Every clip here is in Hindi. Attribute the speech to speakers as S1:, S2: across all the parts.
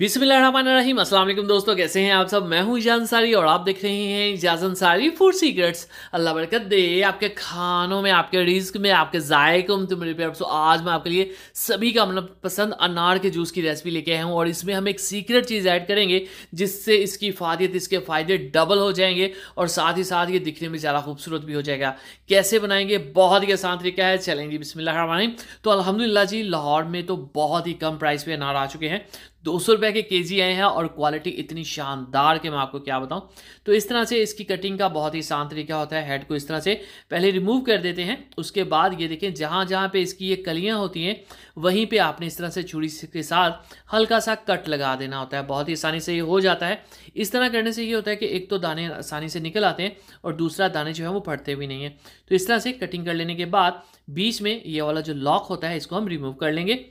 S1: बिस्मिल्लाहिर्रहमानिर्रहीम अस्सलाम वालेकुम दोस्तों कैसे हैं आप सब मैं हूं इजाज अंसारी और आप देख रहे हैं इजाज अंसारी फूड सीक्रेट्स अल्लाह बरकत दे आपके खानों में आपके रिस्क में आपके जायकों में तुम रिपेयर सो आज मैं आपके लिए सभी का मतलब पसंद अनार के जूस की रेसिपी लेके आया हूं और इसमें हम एक सीक्रेट चीज़ ऐड करेंगे जिससे इसकी फायदे इसके फ़ायदे डबल हो जाएंगे और साथ ही साथ ये दिखने में ज़्यादा खूबसूरत भी हो जाएगा कैसे बनाएंगे बहुत ही आसान तरीका है चलेंगे रही तो अलहमदिल्ला जी लाहौर में तो बहुत ही कम प्राइस पर अनार आ चुके हैं दो सौ रुपये के के जी आए हैं और क्वालिटी इतनी शानदार कि मैं आपको क्या बताऊँ तो इस तरह से इसकी कटिंग का बहुत ही शान तरीका होता है हेड को इस तरह से पहले रिमूव कर देते हैं उसके बाद ये देखें जहाँ जहाँ पे इसकी ये कलियाँ होती हैं वहीं पे आपने इस तरह से छुरी के साथ हल्का सा कट लगा देना होता है बहुत ही आसानी से ये हो जाता है इस तरह करने से ये होता है कि एक तो दाने आसानी से निकल आते हैं और दूसरा दाने जो है वो फटते भी नहीं हैं तो इस तरह से कटिंग कर लेने के बाद बीच में ये वाला जो लॉक होता है इसको हम रिमूव कर लेंगे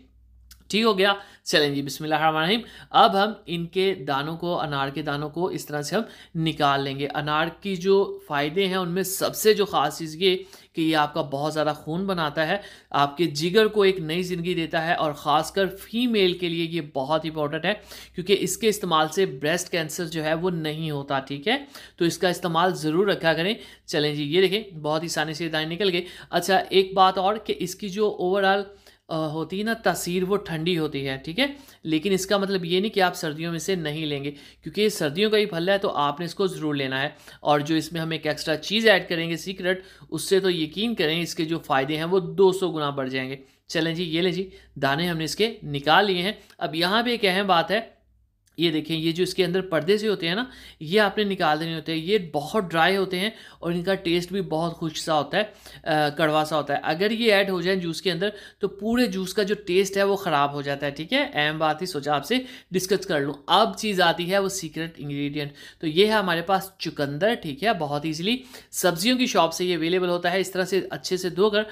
S1: ठीक हो गया चलें जी बिस्मिल्लाहिर्रहमानिर्रहीम अब हम इनके दानों को अनार के दानों को इस तरह से हम निकाल लेंगे अनार की जो फ़ायदे हैं उनमें सबसे जो ख़ास चीज़ ये कि ये आपका बहुत ज़्यादा खून बनाता है आपके जिगर को एक नई ज़िंदगी देता है और ख़ासकर फीमेल के लिए ये बहुत इंपॉर्टेंट है क्योंकि इसके इस्तेमाल से ब्रेस्ट कैंसर जो है वो नहीं होता ठीक है तो इसका इस्तेमाल ज़रूर रखा करें चलें जी ये देखें बहुत ही आसानी से दाएँ निकल गए अच्छा एक बात और कि इसकी जो ओवरऑल होती है ना तासीर वो ठंडी होती है ठीक है लेकिन इसका मतलब ये नहीं कि आप सर्दियों में से नहीं लेंगे क्योंकि ये सर्दियों का ही फल है तो आपने इसको ज़रूर लेना है और जो इसमें हम एक एक्स्ट्रा चीज़ ऐड करेंगे सीक्रेट उससे तो यकीन करें इसके जो फ़ायदे हैं वो दो सौ गुना बढ़ जाएंगे चलें जी ये लें जी दाने हमने इसके निकाल लिए हैं अब यहाँ पर एक अहम बात है ये देखें ये जो इसके अंदर पर्दे से होते हैं ना ये आपने निकाल देने होते हैं ये बहुत ड्राई होते हैं और इनका टेस्ट भी बहुत खुश सा होता है आ, कड़वा सा होता है अगर ये ऐड हो जाए जूस के अंदर तो पूरे जूस का जो टेस्ट है वो ख़राब हो जाता है ठीक है अहम बात ही सोचा आपसे डिस्कस कर लूँ अब चीज़ आती है वो सीक्रेट इन्ग्रीडियंट तो ये है हमारे पास चुकंदर ठीक है बहुत ईजिली सब्जियों की शॉप से ये अवेलेबल होता है इस तरह से अच्छे से धोकर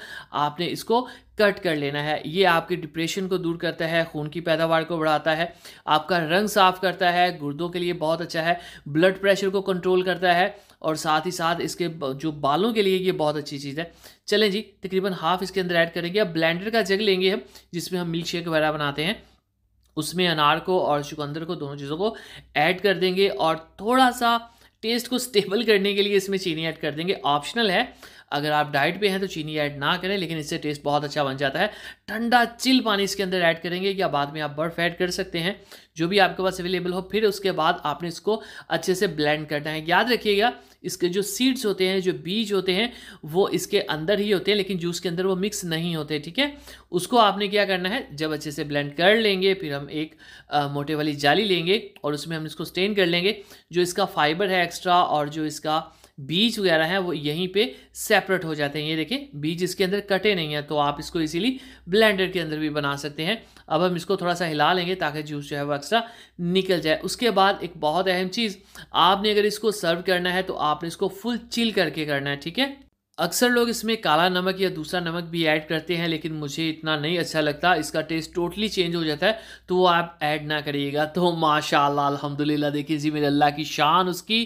S1: आपने इसको कट कर लेना है ये आपके डिप्रेशन को दूर करता है खून की पैदावार को बढ़ाता है आपका रंग साफ करता है गुर्दों के लिए बहुत अच्छा है ब्लड प्रेशर को कंट्रोल करता है और साथ ही साथ इसके जो बालों के लिए ये बहुत अच्छी चीज़ है चलें जी तकरीबन हाफ इसके अंदर ऐड करेंगे अब ब्लेंडर का जग लेंगे हम जिसमें हम मिल्क शेक वगैरह बनाते हैं उसमें अनार को और चुकंदर को दोनों चीज़ों को ऐड कर देंगे और थोड़ा सा टेस्ट को स्टेबल करने के लिए इसमें चीनी ऐड कर देंगे ऑप्शनल है अगर आप डाइट पे हैं तो चीनी ऐड ना करें लेकिन इससे टेस्ट बहुत अच्छा बन जाता है ठंडा चिल पानी इसके अंदर ऐड करेंगे या बाद में आप बर्फ़ ऐड कर सकते हैं जो भी आपके पास अवेलेबल हो फिर उसके बाद आपने इसको अच्छे से ब्लेंड करना है याद रखिएगा इसके जो सीड्स होते हैं जो बीज होते हैं वो इसके अंदर ही होते हैं लेकिन जूस के अंदर वो मिक्स नहीं होते ठीक है उसको आपने क्या करना है जब अच्छे से ब्लेंड कर लेंगे फिर हम एक आ, मोटे वाली जाली लेंगे और उसमें हम इसको स्टेन कर लेंगे जो इसका फाइबर है एक्स्ट्रा और जो इसका बीज वगैरह हैं वो यहीं पे सेपरेट हो जाते हैं ये देखें बीज इसके अंदर कटे नहीं हैं तो आप इसको इजीली ब्लेंडर के अंदर भी बना सकते हैं अब हम इसको थोड़ा सा हिला लेंगे ताकि जूस जो है वो एक्स्ट्रा निकल जाए उसके बाद एक बहुत अहम चीज़ आपने अगर इसको सर्व करना है तो आपने इसको फुल चिल करके करना है ठीक है अक्सर लोग इसमें काला नमक या दूसरा नमक भी ऐड करते हैं लेकिन मुझे इतना नहीं अच्छा लगता इसका टेस्ट टोटली चेंज हो जाता है तो वो आप ऐड ना करिएगा तो माशाल्लाह अल्हम्दुलिल्लाह देखिए जी मेरे अल्लाह की शान उसकी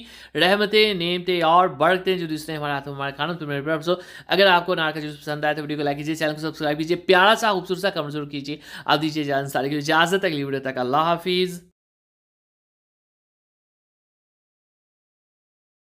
S1: रहमतें नेमते और बढ़ते हैं जो दूसरे हमारे हाथों हमारे खाना तो मेरे सो अगर आपको नार का जूस पसंद आया तो वीडियो को लाइक कीजिए चैनल को सब्सक्राइब कीजिए प्यारा सा खूबसूरत सा कमजोर कीजिए आप दीजिए जान सारी इजाज़त अगली वीडियो तक अल्लाह हाफिज़